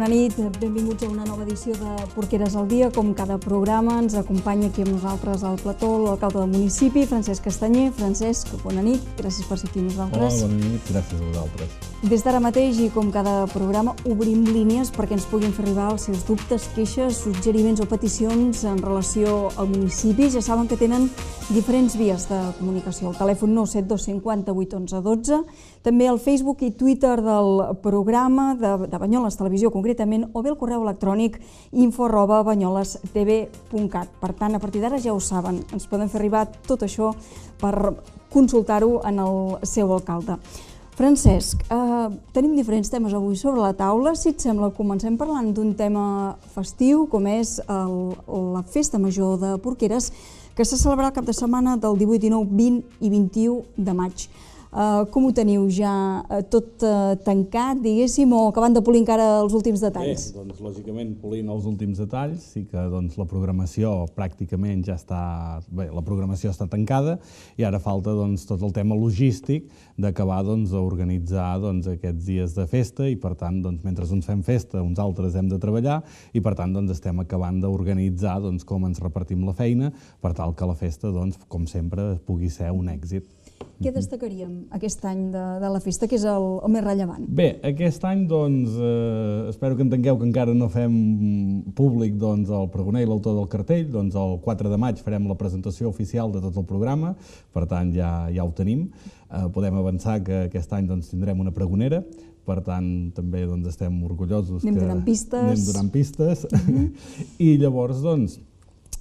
Bona nit, benvinguts a una nova edició de Porqueres al dia. Com cada programa ens acompanya aquí amb nosaltres al plató l'alcalde del municipi, Francesc Castanyer. Francesc, bona nit, gràcies per ser aquí amb nosaltres. Hola, bona nit, gràcies a vosaltres. Des d'ara mateix i com cada programa obrim línies perquè ens puguin fer arribar els seus dubtes, queixes, suggeriments o peticions en relació al municipi. Ja saben que tenen diferents vies de comunicació. El telèfon 97250 811 també el Facebook i Twitter del programa de, de Banyoles Televisió Congrés concretament o bé el correu electrònic info arroba banyolestv.cat. Per tant, a partir d'ara ja ho saben, ens poden fer arribar tot això per consultar-ho en el seu alcalde. Francesc, eh, tenim diferents temes avui sobre la taula. Si et sembla, comencem parlant d'un tema festiu, com és el, la Festa Major de Porqueres, que se celebrarà el cap de setmana del 18, 19, 20 i 21 de maig. Eh, com ho teniu ja? Eh, tot eh, tancat, diguéssim, o acabant de polir encara els últims detalls? Bé, doncs lògicament polint els últims detalls, sí que doncs, la programació pràcticament ja està... Bé, la programació està tancada i ara falta doncs, tot el tema logístic d'acabar doncs, doncs, aquests dies de festa i per tant, doncs, mentre uns fem festa, uns altres hem de treballar i per tant doncs, estem acabant d'organitzar doncs, com ens repartim la feina per tal que la festa, doncs, com sempre, pugui ser un èxit. Què destacaríem aquest any de, de la festa, que és el, el més rellevant? Bé, aquest any, doncs, eh, espero que entengueu que encara no fem públic doncs, el pregoner i l'autor del cartell. Doncs el 4 de maig farem la presentació oficial de tot el programa, per tant, ja, ja ho tenim. Eh, podem avançar que aquest any doncs, tindrem una pregonera, per tant, també doncs, estem orgullosos anem que... Donant pistes. Anem donant pistes. Mm -hmm. I llavors, doncs,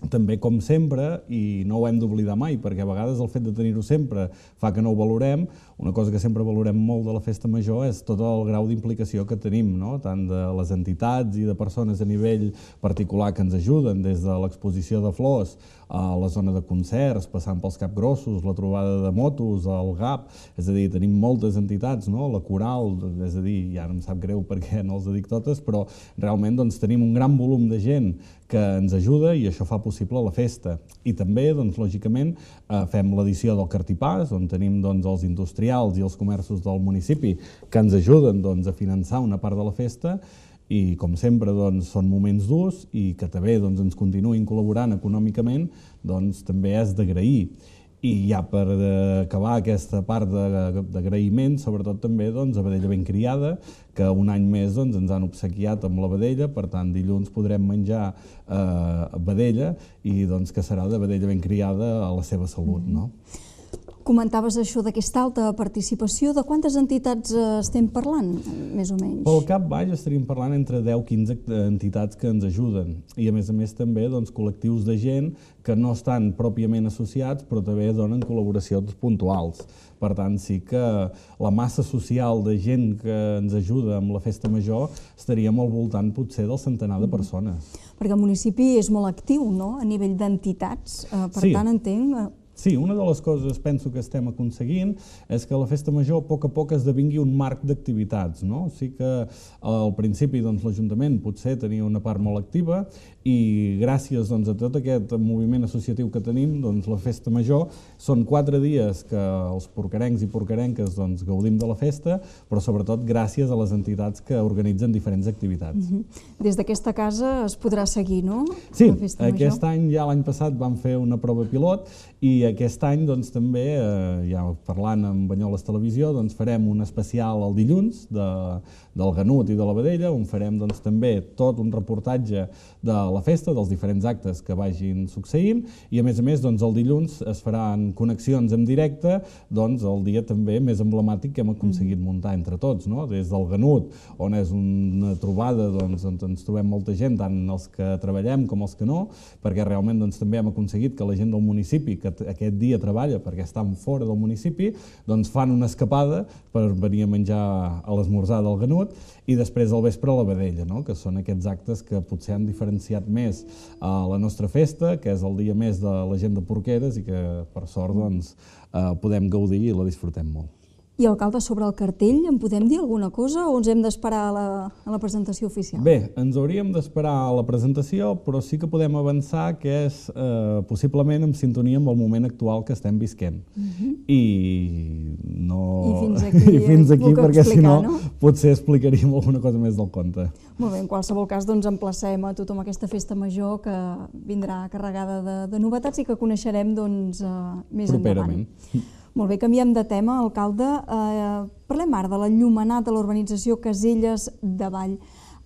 també com sempre, i no ho hem d'oblidar mai, perquè a vegades el fet de tenir-ho sempre fa que no ho valorem, una cosa que sempre valorem molt de la festa major és tot el grau d'implicació que tenim, no? tant de les entitats i de persones a nivell particular que ens ajuden, des de l'exposició de flors a la zona de concerts, passant pels capgrossos, la trobada de motos, el GAP, és a dir, tenim moltes entitats, no? la coral, és a dir, ja no em sap greu perquè no els dic totes, però realment doncs, tenim un gran volum de gent que ens ajuda i això fa possible la festa. I també, doncs, lògicament, eh, fem l'edició del Cartipàs, on tenim doncs, els industrials i els comerços del municipi que ens ajuden doncs, a finançar una part de la festa i, com sempre, doncs, són moments durs i que també doncs, ens continuïn col·laborant econòmicament doncs, també és d'agrair. I ja per eh, acabar aquesta part d'agraïment, sobretot també doncs, a Vedella ben criada, que un any més doncs, ens han obsequiat amb la vedella, per tant dilluns podrem menjar eh, vedella i doncs, que serà de vedella ben criada a la seva salut. No? Mm -hmm. Comentaves això d'aquesta alta participació, de quantes entitats eh, estem parlant, més o menys? Pel cap baix estaríem parlant entre 10-15 eh, entitats que ens ajuden i a més a més també doncs, col·lectius de gent que no estan pròpiament associats però també donen col·laboracions puntuals. Per tant, sí que la massa social de gent que ens ajuda amb la festa major estaria al voltant potser del centenar de mm-hmm. persones. Perquè el municipi és molt actiu, no?, a nivell d'entitats. Eh, per sí. tant, entenc, Sí, una de les coses penso que estem aconseguint és que la Festa Major a poc a poc esdevingui un marc d'activitats. No? Sí que eh, al principi doncs, l'Ajuntament potser tenia una part molt activa i gràcies doncs, a tot aquest moviment associatiu que tenim, doncs, la Festa Major són quatre dies que els porcarencs i porcarenques doncs, gaudim de la festa, però sobretot gràcies a les entitats que organitzen diferents activitats. Mm -hmm. Des d'aquesta casa es podrà seguir, no? Sí, aquest any ja l'any passat vam fer una prova pilot i aquest any doncs, també, eh, ja parlant amb Banyoles Televisió, doncs, farem un especial el dilluns de, del Ganut i de la Vedella, on farem doncs, també tot un reportatge de la festa, dels diferents actes que vagin succeint, i a més a més doncs, el dilluns es faran connexions en directe, doncs, el dia també més emblemàtic que hem aconseguit muntar entre tots, no? des del Ganut, on és una trobada doncs, on ens trobem molta gent, tant els que treballem com els que no, perquè realment doncs, també hem aconseguit que la gent del municipi que que aquest dia treballa perquè estan fora del municipi, doncs fan una escapada per venir a menjar a l'esmorzar del Ganut i després al vespre a la Vedella, no? que són aquests actes que potser han diferenciat més a eh, la nostra festa, que és el dia més de la gent de Porqueres i que per sort doncs, eh, podem gaudir i la disfrutem molt. I alcalde, sobre el cartell, en podem dir alguna cosa o ens hem d'esperar a, la, a la presentació oficial? Bé, ens hauríem d'esperar a la presentació, però sí que podem avançar que és eh, possiblement en sintonia amb el moment actual que estem visquent. Uh mhm. -huh. I no... I fins aquí, I fins aquí perquè explicar, si no, no, potser explicaríem alguna cosa més del conte. Molt bé, en qualsevol cas doncs emplacem a tothom aquesta festa major que vindrà carregada de, de novetats i que coneixerem doncs, eh, més endavant. Molt bé, canviem de tema, alcalde. Eh, parlem ara de l'enllumenat de l'urbanització Caselles de Vall.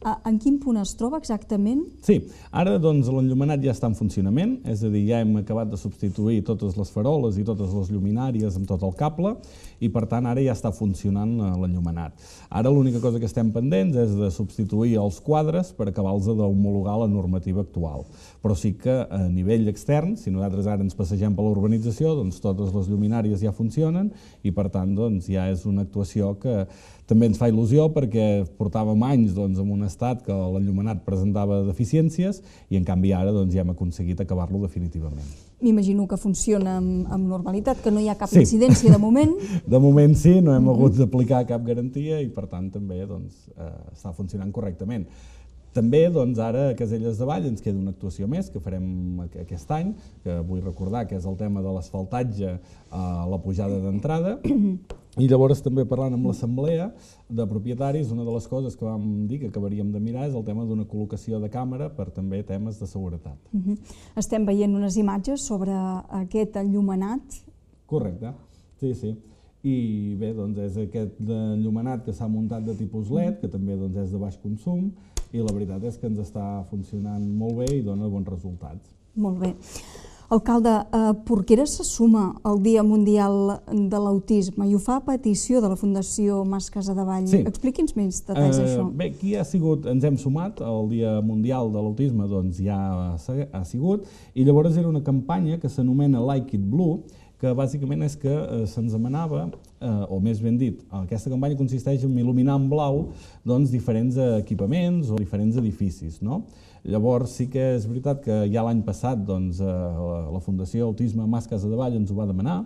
Eh, en quin punt es troba exactament? Sí, ara doncs, l'enllumenat ja està en funcionament, és a dir, ja hem acabat de substituir totes les faroles i totes les lluminàries amb tot el cable i per tant ara ja està funcionant eh, l'enllumenat. Ara l'única cosa que estem pendents és de substituir els quadres per acabar-los d'homologar la normativa actual però sí que a nivell extern, si nosaltres ara ens passegem per l'urbanització, doncs totes les lluminàries ja funcionen i per tant doncs, ja és una actuació que també ens fa il·lusió perquè portàvem anys doncs, en un estat que l'enllumenat presentava deficiències i en canvi ara doncs, ja hem aconseguit acabar-lo definitivament. M'imagino que funciona amb, amb normalitat, que no hi ha cap sí. incidència de moment. de moment sí, no hem hagut d'aplicar cap garantia i per tant també doncs, eh, està funcionant correctament. També, doncs, ara a Caselles de Vall ens queda una actuació més que farem aquest any, que vull recordar que és el tema de l'asfaltatge a la pujada d'entrada. Mm-hmm. I llavors també parlant amb l'assemblea de propietaris, una de les coses que vam dir que acabaríem de mirar és el tema d'una col·locació de càmera per també temes de seguretat. Uh mm-hmm. -huh. Estem veient unes imatges sobre aquest enllumenat. Correcte, sí, sí i bé, doncs és aquest enllumenat que s'ha muntat de tipus LED, que també doncs, és de baix consum, i la veritat és que ens està funcionant molt bé i dona bons resultats. Molt bé. Alcalde, eh, Porquera se suma al Dia Mundial de l'Autisme i ho fa a petició de la Fundació Mas Casa Vall. Sí. Expliqui'ns més detalls eh, Bé, qui ha sigut, ens hem sumat al Dia Mundial de l'Autisme, doncs ja ha sigut, i llavors era una campanya que s'anomena Like It Blue, que bàsicament és que eh, se'ns demanava, eh, o més ben dit, aquesta campanya consisteix en il·luminar en blau doncs, diferents equipaments o diferents edificis. No? Llavors sí que és veritat que ja l'any passat doncs, eh, la Fundació Autisme Mas Casa de Vall ens ho va demanar,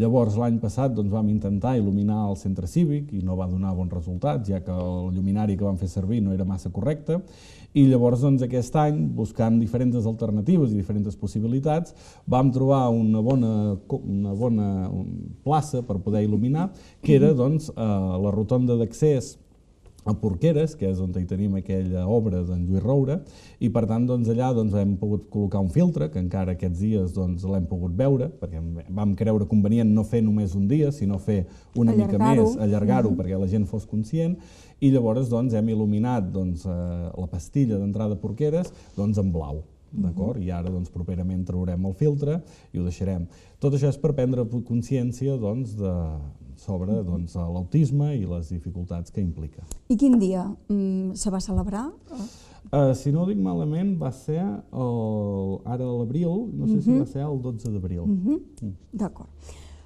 Llavors, l'any passat doncs, vam intentar il·luminar el centre cívic i no va donar bons resultats, ja que el lluminari que vam fer servir no era massa correcte, i llavors doncs, aquest any, buscant diferents alternatives i diferents possibilitats, vam trobar una bona, una bona um, plaça per poder il·luminar, que era doncs, eh, la rotonda d'accés a Porqueres, que és on hi tenim aquella obra d'en Lluís Roura, i per tant doncs, allà doncs, hem pogut col·locar un filtre, que encara aquests dies doncs, l'hem pogut veure, perquè vam creure convenient no fer només un dia, sinó fer una mica més, allargar-ho mm -hmm. perquè la gent fos conscient, i llavors doncs, hem il·luminat doncs, eh, la pastilla d'entrada a Porqueres doncs, en blau d'acord? I ara, doncs, properament traurem el filtre i ho deixarem. Tot això és per prendre consciència, doncs, de, sobre mm-hmm. doncs, l'autisme i les dificultats que implica. I quin dia mm, se va celebrar? Uh, si no ho dic malament, va ser el, ara l'abril, no sé uh -huh. si mm-hmm. va ser el 12 d'abril. Uh mm-hmm. -huh. mm. D'acord.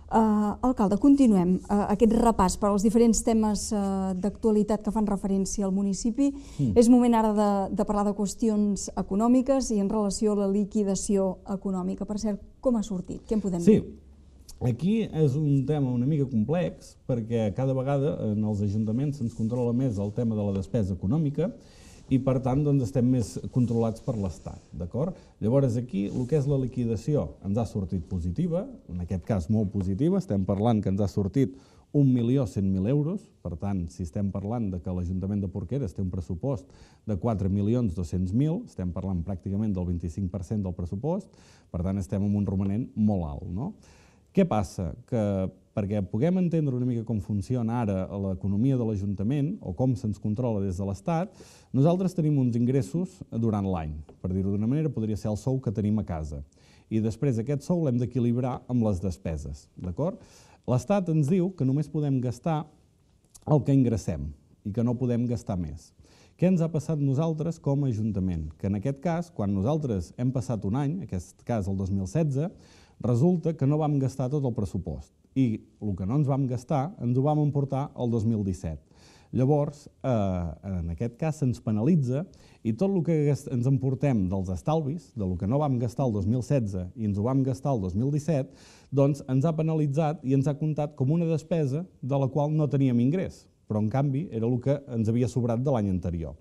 Eh, alcalde, continuem eh, aquest repàs per als diferents temes eh, d'actualitat que fan referència al municipi. Hmm. És moment ara de, de parlar de qüestions econòmiques i en relació a la liquidació econòmica. Per cert, com ha sortit? Què en podem sí. dir? Aquí és un tema una mica complex perquè cada vegada en els ajuntaments se'ns controla més el tema de la despesa econòmica i per tant doncs, estem més controlats per l'Estat. d'acord? Llavors aquí el que és la liquidació ens ha sortit positiva, en aquest cas molt positiva, estem parlant que ens ha sortit 1.100.000 euros, per tant, si estem parlant de que l'Ajuntament de Porqueres té un pressupost de 4.200.000, estem parlant pràcticament del 25% del pressupost, per tant, estem amb un romanent molt alt. No? Què passa? Que perquè puguem entendre una mica com funciona ara l'economia de l'Ajuntament o com se'ns controla des de l'Estat, nosaltres tenim uns ingressos durant l'any. Per dir-ho d'una manera, podria ser el sou que tenim a casa. I després aquest sou l'hem d'equilibrar amb les despeses, d'acord? L'Estat ens diu que només podem gastar el que ingressem i que no podem gastar més. Què ens ha passat nosaltres com a Ajuntament? Que en aquest cas, quan nosaltres hem passat un any, aquest cas el 2016, Resulta que no vam gastar tot el pressupost i el que no ens vam gastar ens ho vam emportar el 2017. Llavors, eh, en aquest cas se'ns penalitza i tot el que ens emportem dels estalvis, de lo que no vam gastar el 2016 i ens ho vam gastar el 2017, doncs ens ha penalitzat i ens ha comptat com una despesa de la qual no teníem ingrés, però en canvi era el que ens havia sobrat de l'any anterior.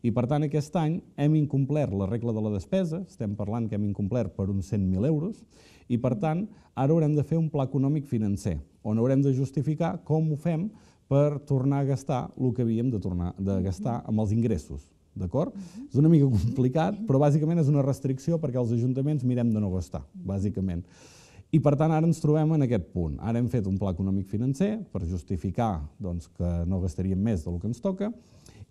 I per tant aquest any hem incomplert la regla de la despesa, estem parlant que hem incomplert per uns 100.000 euros, i, per tant, ara haurem de fer un pla econòmic financer, on haurem de justificar com ho fem per tornar a gastar el que havíem de, tornar, de gastar amb els ingressos. D'acord? És una mica complicat, però bàsicament és una restricció perquè els ajuntaments mirem de no gastar, bàsicament. I per tant, ara ens trobem en aquest punt. Ara hem fet un pla econòmic financer per justificar doncs, que no gastaríem més del que ens toca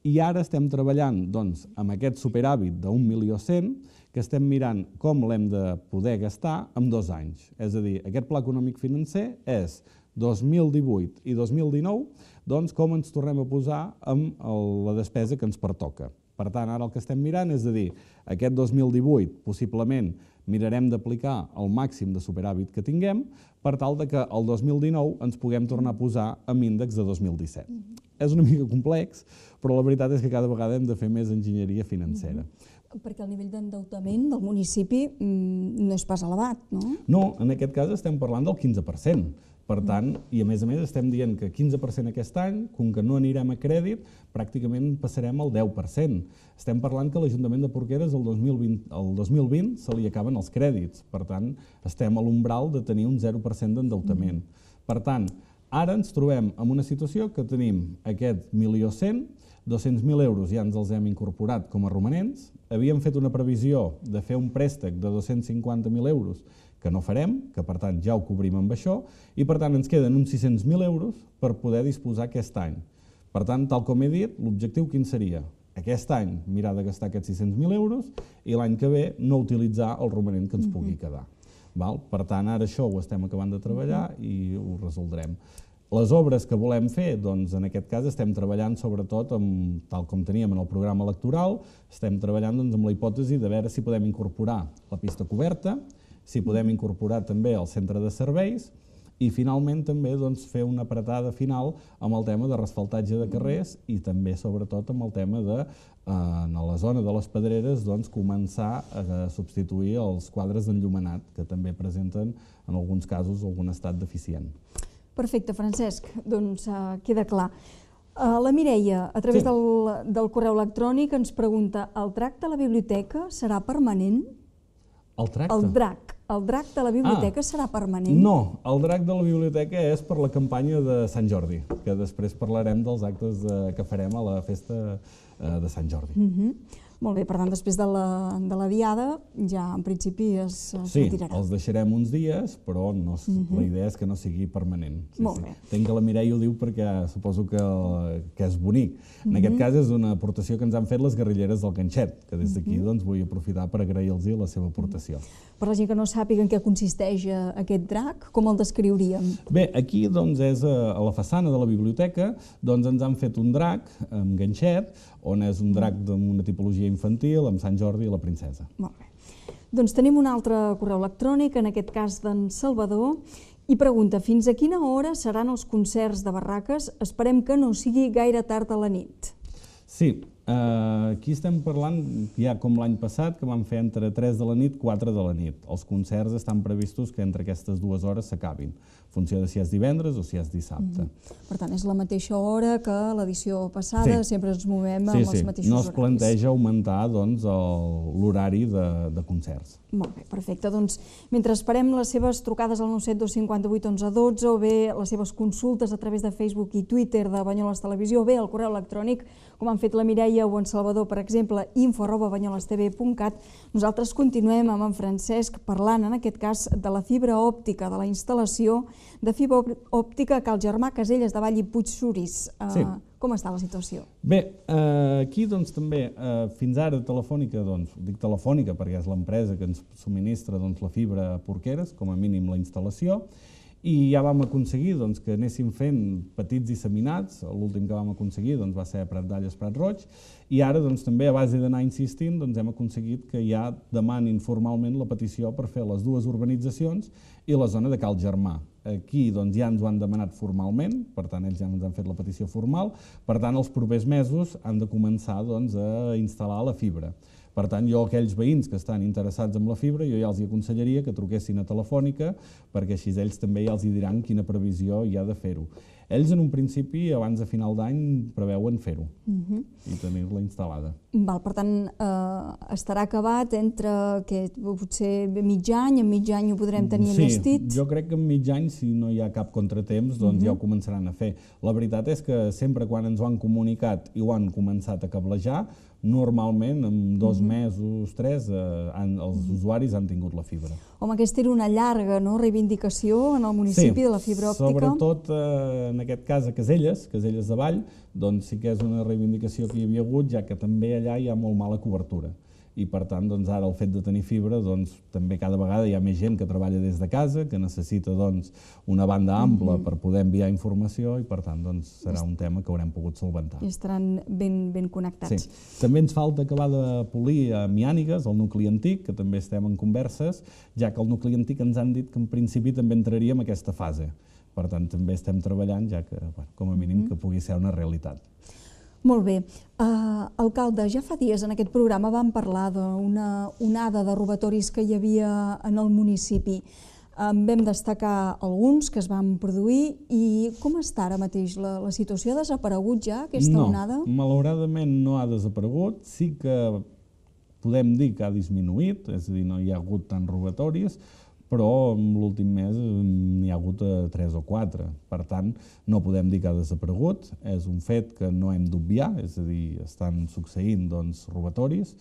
i ara estem treballant doncs, amb aquest superàvit d'un milió cent que estem mirant com l'hem de poder gastar en dos anys. És a dir, aquest pla econòmic financer és 2018 i 2019, doncs com ens tornem a posar amb la despesa que ens pertoca. Per tant, ara el que estem mirant és a dir, aquest 2018 possiblement mirarem d'aplicar el màxim de superàvit que tinguem per tal de que el 2019 ens puguem tornar a posar amb índex de 2017. Mm -hmm. És una mica complex, però la veritat és que cada vegada hem de fer més enginyeria financera. Mm -hmm perquè el nivell d'endeutament del municipi mm, no és pas elevat, no? No, en aquest cas estem parlant del 15%. Per tant, i a més a més estem dient que 15% aquest any, com que no anirem a crèdit, pràcticament passarem al 10%. Estem parlant que l'Ajuntament de Porqueres el 2020, el 2020 se li acaben els crèdits. Per tant, estem a l'umbral de tenir un 0% d'endeutament. Mm. Per tant, ara ens trobem en una situació que tenim aquest 1.100.000, 200.000 euros ja ens els hem incorporat com a romanents, havíem fet una previsió de fer un préstec de 250.000 euros que no farem, que per tant ja ho cobrim amb això, i per tant ens queden uns 600.000 euros per poder disposar aquest any. Per tant, tal com he dit, l'objectiu quin seria? Aquest any mirar de gastar aquests 600.000 euros i l'any que ve no utilitzar el romanent que ens pugui quedar. Val? Per tant, ara això ho estem acabant de treballar i ho resoldrem. Les obres que volem fer, doncs en aquest cas estem treballant sobretot, amb, tal com teníem en el programa electoral, estem treballant doncs, amb la hipòtesi de veure si podem incorporar la pista coberta, si podem incorporar també el centre de serveis i finalment també doncs, fer una apretada final amb el tema de resfaltatge de carrers i també sobretot amb el tema de, eh, en la zona de les pedreres, doncs, començar a substituir els quadres d'enllumenat que també presenten en alguns casos algun estat deficient. Perfecte, Francesc, doncs uh, queda clar. Uh, la Mireia, a través sí. del, del correu electrònic, ens pregunta el drac de la biblioteca serà permanent? El tracte? El drac. El drac de la biblioteca ah, serà permanent? No, el drac de la biblioteca és per la campanya de Sant Jordi, que després parlarem dels actes de, eh, que farem a la festa de Sant Jordi. Uh mhm. -huh. Molt bé, per tant, després de la, de la diada ja en principi es, es sí, retirarà. Sí, els deixarem uns dies, però no, uh mhm. -huh. la idea és que no sigui permanent. Sí, Molt sí. bé. Tenc que la Mireia ho diu perquè suposo que, que és bonic. En uh -huh. aquest mhm. cas és una aportació que ens han fet les guerrilleres del Canxet, que des d'aquí uh mhm. -huh. doncs, vull aprofitar per agrair-los la seva aportació. Uh -huh. Per la gent que no sàpiga en què consisteix eh, aquest drac, com el descriuríem? Bé, aquí doncs, és a, eh, a la façana de la biblioteca, doncs ens han fet un drac amb ganxet, on és un drac d'una tipologia dia infantil, amb Sant Jordi i la princesa. Molt bé. Doncs tenim un altre correu electrònic, en aquest cas d'en Salvador, i pregunta, fins a quina hora seran els concerts de barraques? Esperem que no sigui gaire tard a la nit. Sí, eh, aquí estem parlant, ja com l'any passat, que van fer entre 3 de la nit, i 4 de la nit. Els concerts estan previstos que entre aquestes dues hores s'acabin funció de si és divendres o si és dissabte. Mm -hmm. Per tant, és la mateixa hora que l'edició passada, sí. sempre ens movem sí, amb sí. els mateixos horaris. No es horaris. planteja augmentar doncs, l'horari de, de concerts. Molt bé, perfecte. Doncs mentre esperem les seves trucades al 972 258 11 12 o bé les seves consultes a través de Facebook i Twitter de Banyoles Televisió o bé el correu electrònic, com han fet la Mireia o en Salvador, per exemple, info arroba banyolestv.cat, nosaltres continuem amb en Francesc parlant, en aquest cas, de la fibra òptica, de la instal·lació de fibra òptica que el germà Caselles de Vall i Puig Suris eh, sí. Com està la situació? Bé, eh, aquí doncs, també eh, fins ara Telefònica, doncs, dic Telefònica perquè és l'empresa que ens subministra doncs, la fibra a Porqueres, com a mínim la instal·lació, i ja vam aconseguir doncs, que anéssim fent petits disseminats, l'últim que vam aconseguir doncs, va ser a Prat d'Alles, Prat Roig, i ara doncs, també a base d'anar insistint doncs, hem aconseguit que ja demanin formalment la petició per fer les dues urbanitzacions i la zona de Cal Germà, Aquí doncs, ja ens ho han demanat formalment, per tant ells ja ens han fet la petició formal, per tant els propers mesos han de començar doncs, a instal·lar la fibra. Per tant, jo aquells veïns que estan interessats amb la fibra, jo ja els hi aconsellaria que truquessin a Telefònica, perquè així ells també ja els hi diran quina previsió hi ha de fer-ho. Ells, en un principi, abans de final d'any, preveuen fer-ho uh mhm. -huh. i tenir-la instal·lada. Val, per tant, eh, estarà acabat entre que potser mig any, en mig any ho podrem tenir sí, enllestit? Sí, jo crec que en mig any, si no hi ha cap contratemps, doncs uh -huh. ja ho mhm. començaran a fer. La veritat és que sempre quan ens ho han comunicat i ho han començat a cablejar, normalment en dos mhm. mesos, tres, eh, han, els mhm. usuaris han tingut la fibra. Home, aquesta era una llarga no? reivindicació en el municipi de la fibra òptica. Sí, sobretot eh, en aquest cas a Caselles, Caselles de Vall, doncs sí que és una reivindicació que hi havia hagut, ja que també allà hi ha molt mala cobertura i per tant doncs, ara el fet de tenir fibra doncs, també cada vegada hi ha més gent que treballa des de casa, que necessita doncs, una banda ampla mm -hmm. per poder enviar informació i per tant doncs, serà un tema que haurem pogut solventar. I estaran ben, ben connectats. Sí. També ens falta acabar de polir a eh, Miànigues, el nucli antic, que també estem en converses, ja que el nucli antic ens han dit que en principi també entraria en aquesta fase. Per tant, també estem treballant ja que, bueno, com a mínim, mm -hmm. que pugui ser una realitat. Molt bé. Uh, alcalde, ja fa dies en aquest programa vam parlar d'una onada de robatoris que hi havia en el municipi. En um, vam destacar alguns que es van produir i com està ara mateix la, la situació? Ha desaparegut ja aquesta no, onada? No, malauradament no ha desaparegut. Sí que podem dir que ha disminuït, és a dir, no hi ha hagut tant robatoris, però en l'últim mes n'hi ha hagut eh, tres o quatre. Per tant, no podem dir que ha desaparegut, és un fet que no hem d'obviar, és a dir, estan succeint doncs, robatoris,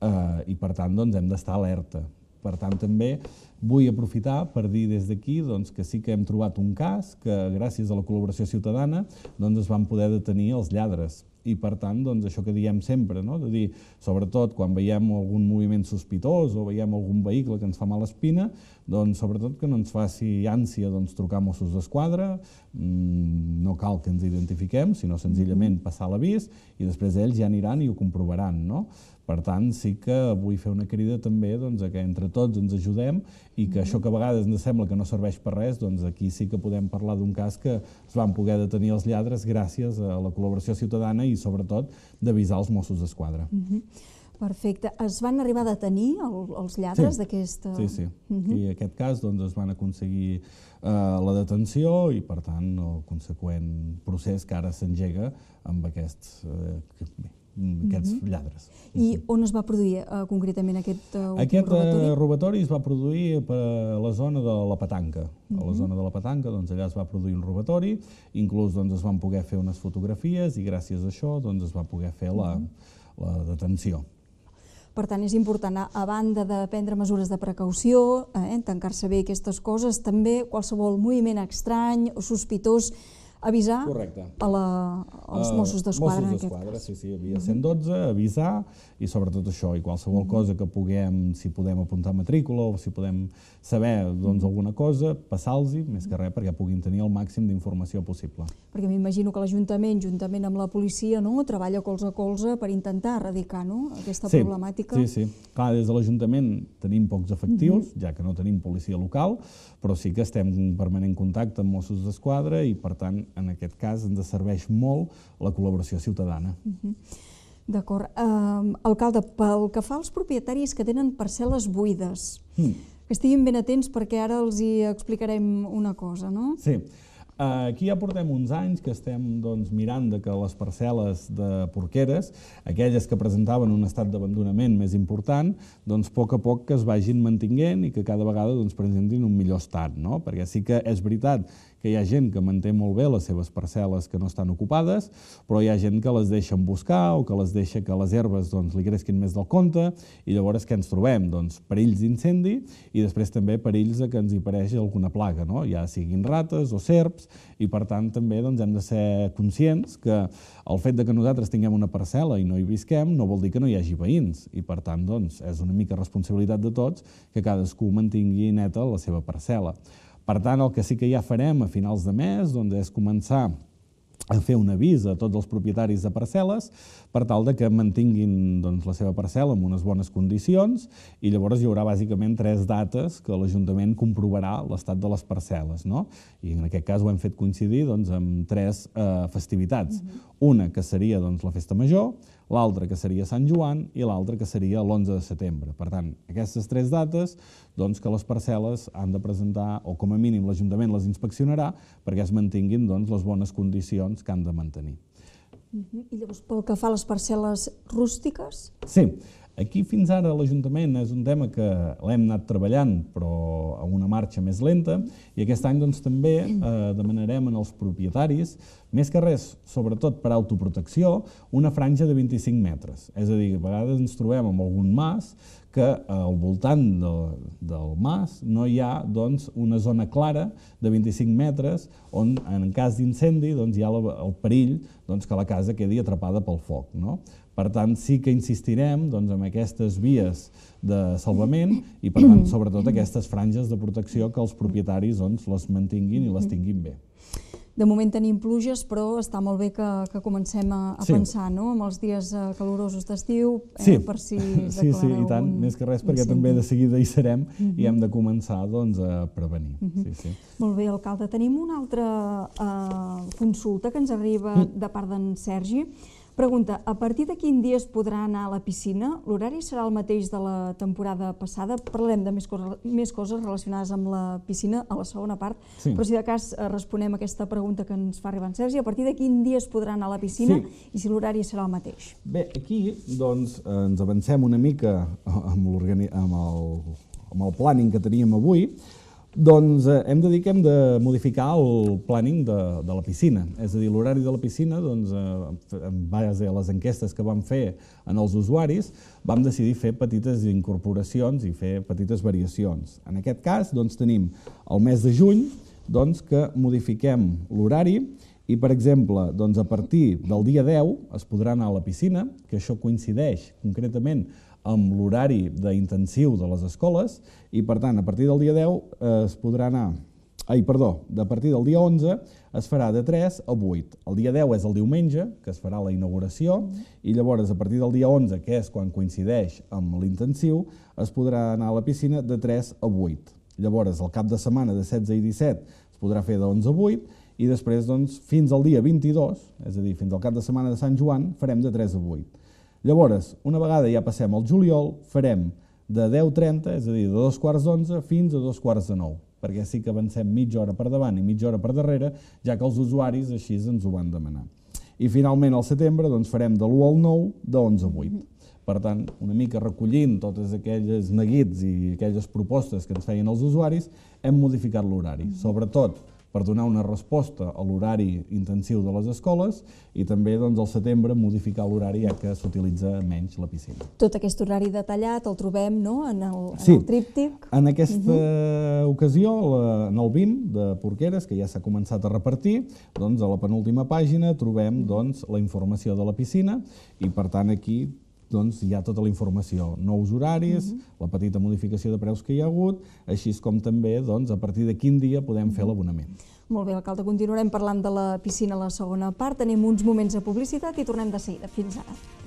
eh, i per tant doncs, hem d'estar alerta. Per tant, també vull aprofitar per dir des d'aquí doncs, que sí que hem trobat un cas que gràcies a la col·laboració ciutadana doncs, es van poder detenir els lladres i per tant, doncs, això que diem sempre, no? de dir, sobretot quan veiem algun moviment sospitós o veiem algun vehicle que ens fa mala espina, doncs sobretot que no ens faci ànsia doncs, trucar Mossos d'Esquadra, mm, no cal que ens identifiquem, sinó senzillament mm-hmm. passar l'avís i després ells ja aniran i ho comprovaran. No? Per tant, sí que vull fer una crida també doncs, a que entre tots ens ajudem i que mm-hmm. això que a vegades ens sembla que no serveix per res, doncs aquí sí que podem parlar d'un cas que es van poder detenir els lladres gràcies a la col·laboració ciutadana i sobretot d'avisar els Mossos d'Esquadra. Mm -hmm. Perfecte. Es van arribar a detenir el, els lladres sí. d'aquesta... Eh? Sí, sí. Uh mhm. -huh. I en aquest cas doncs, es van aconseguir eh, la detenció i, per tant, el conseqüent procés que ara s'engega amb aquests, eh, bé, aquests uh mhm. -huh. lladres. I on es va produir eh, concretament aquest eh, Aquest eh, robatori? es va produir per a la zona de la Petanca. Uh -huh. A la mhm. zona de la Petanca, doncs, allà es va produir un robatori, inclús doncs, es van poder fer unes fotografies i gràcies a això doncs, es va poder fer la, uh -huh. la detenció. Per tant, és important, a banda de prendre mesures de precaució, eh, tancar-se bé aquestes coses, també qualsevol moviment estrany o sospitós avisar Correcte. a la, als eh, Mossos d'Esquadra. Mossos d'Esquadra, sí, sí, havia 112, mhm. avisar i sobretot això, i qualsevol mm -hmm. cosa que puguem, si podem apuntar matrícula o si podem saber doncs, mhm. alguna cosa, passar-los mhm. més que res perquè puguin tenir el màxim d'informació possible. Perquè m'imagino que l'Ajuntament, juntament amb la policia, no, treballa colze a colze per intentar erradicar no, aquesta sí, problemàtica. Sí, sí. Clar, des de l'Ajuntament tenim pocs efectius, mm -hmm. ja que no tenim policia local, però sí que estem en permanent contacte amb Mossos d'Esquadra i, per tant, en aquest cas ens serveix molt la col·laboració ciutadana. Uh mhm. -huh. D'acord. uh, alcalde, pel que fa als propietaris que tenen parcel·les buides, mm. que estiguin ben atents perquè ara els hi explicarem una cosa, no? Sí. Aquí ja portem uns anys que estem doncs, mirant de que les parcel·les de porqueres, aquelles que presentaven un estat d'abandonament més important, doncs, a poc a poc que es vagin mantinguent i que cada vegada doncs, presentin un millor estat. No? Perquè sí que és veritat que hi ha gent que manté molt bé les seves parcel·les que no estan ocupades, però hi ha gent que les deixa buscar o que les deixa que les herbes doncs, li cresquin més del compte i llavors què ens trobem? Doncs perills d'incendi i després també perills que ens hi apareix alguna plaga, no? ja siguin rates o serps i per tant també doncs, hem de ser conscients que el fet de que nosaltres tinguem una parcel·la i no hi visquem no vol dir que no hi hagi veïns i per tant doncs, és una mica responsabilitat de tots que cadascú mantingui neta la seva parcel·la. Per tant, el que sí que ja farem a finals de mes doncs, és començar a fer un avís a tots els propietaris de parcel·les per tal de que mantinguin doncs, la seva parcel·la en unes bones condicions i llavors hi haurà bàsicament tres dates que l'Ajuntament comprovarà l'estat de les parcel·les. No? I en aquest cas ho hem fet coincidir doncs, amb tres eh, festivitats. Uh mm-hmm. -huh. Una que seria doncs, la Festa Major, l'altre que seria Sant Joan i l'altre que seria l'11 de setembre. Per tant, aquestes tres dates, doncs que les parcel·les han de presentar, o com a mínim l'Ajuntament les inspeccionarà, perquè es mantinguin doncs, les bones condicions que han de mantenir. Mhm. I llavors, pel que fa a les parcel·les rústiques? Sí, Aquí fins ara l'Ajuntament és un tema que l'hem anat treballant però a una marxa més lenta i aquest any doncs, també eh, demanarem als propietaris, més que res, sobretot per autoprotecció, una franja de 25 metres. És a dir, a vegades ens trobem amb algun mas que eh, al voltant de, del mas no hi ha doncs, una zona clara de 25 metres on en cas d'incendi doncs, hi ha el perill doncs, que la casa quedi atrapada pel foc. No? Per tant, sí que insistirem doncs, en aquestes vies de salvament i, per tant, mm-hmm. sobretot aquestes franges de protecció que els propietaris doncs, les mantinguin i les mm-hmm. tinguin bé. De moment tenim pluges, però està molt bé que, que comencem a, a sí. pensar no? amb els dies eh, calorosos d'estiu, eh, sí. per si Sí, sí, i tant, un... més que res, perquè sí. també de seguida hi serem uh -huh. i mm-hmm. hem de començar doncs, a prevenir. Uh -huh. sí, sí. Molt bé, alcalde. Tenim una altra eh, consulta que ens arriba mm. de part d'en Sergi, Pregunta, a partir de quin dia es podrà anar a la piscina? L'horari serà el mateix de la temporada passada? Parlem de més, cosa, més coses relacionades amb la piscina a la segona part, sí. però si de cas eh, responem aquesta pregunta que ens fa arribar en Sergi, a partir de quin dia es podrà anar a la piscina sí. i si l'horari serà el mateix? Bé, aquí doncs, ens avancem una mica amb, amb, el, amb el planning que teníem avui, doncs eh, hem de dir que hem de modificar el planning de, de la piscina. És a dir, l'horari de la piscina, doncs, eh, en base a les enquestes que vam fer en els usuaris, vam decidir fer petites incorporacions i fer petites variacions. En aquest cas, doncs, tenim el mes de juny, doncs, que modifiquem l'horari i, per exemple, doncs, a partir del dia 10 es podrà anar a la piscina, que això coincideix concretament amb amb l'horari d'intensiu de les escoles i, per tant, a partir del dia 10 eh, es podrà anar... Ai, perdó, a partir del dia 11 es farà de 3 a 8. El dia 10 és el diumenge, que es farà la inauguració, i llavors a partir del dia 11, que és quan coincideix amb l'intensiu, es podrà anar a la piscina de 3 a 8. Llavors, el cap de setmana de 16 i 17 es podrà fer de 11 a 8, i després, doncs, fins al dia 22, és a dir, fins al cap de setmana de Sant Joan, farem de 3 a 8. Llavors, una vegada ja passem al juliol, farem de 10.30, és a dir, de dos quarts d'onze fins a dos quarts de nou, perquè sí que avancem mitja hora per davant i mitja hora per darrere, ja que els usuaris així ens ho van demanar. I finalment, al setembre, doncs farem de l'1 al 9, de 11 a 8. Per tant, una mica recollint totes aquelles neguits i aquelles propostes que ens feien els usuaris, hem modificat l'horari. Sobretot, per donar una resposta a l'horari intensiu de les escoles i també doncs, al setembre modificar l'horari ja que s'utilitza menys la piscina. Tot aquest horari detallat el trobem no? en, el, sí. en el tríptic? En aquesta uh mhm. -huh. ocasió, la, en el BIM de Porqueres, que ja s'ha començat a repartir, doncs, a la penúltima pàgina trobem doncs, la informació de la piscina i per tant aquí doncs hi ha tota la informació, nous horaris, mm -hmm. la petita modificació de preus que hi ha hagut, així com també doncs, a partir de quin dia podem mm -hmm. fer mhm. l'abonament. Molt bé, alcalde, continuarem parlant de la piscina a la segona part. Tenim uns moments de publicitat i tornem de seguida. Fins ara.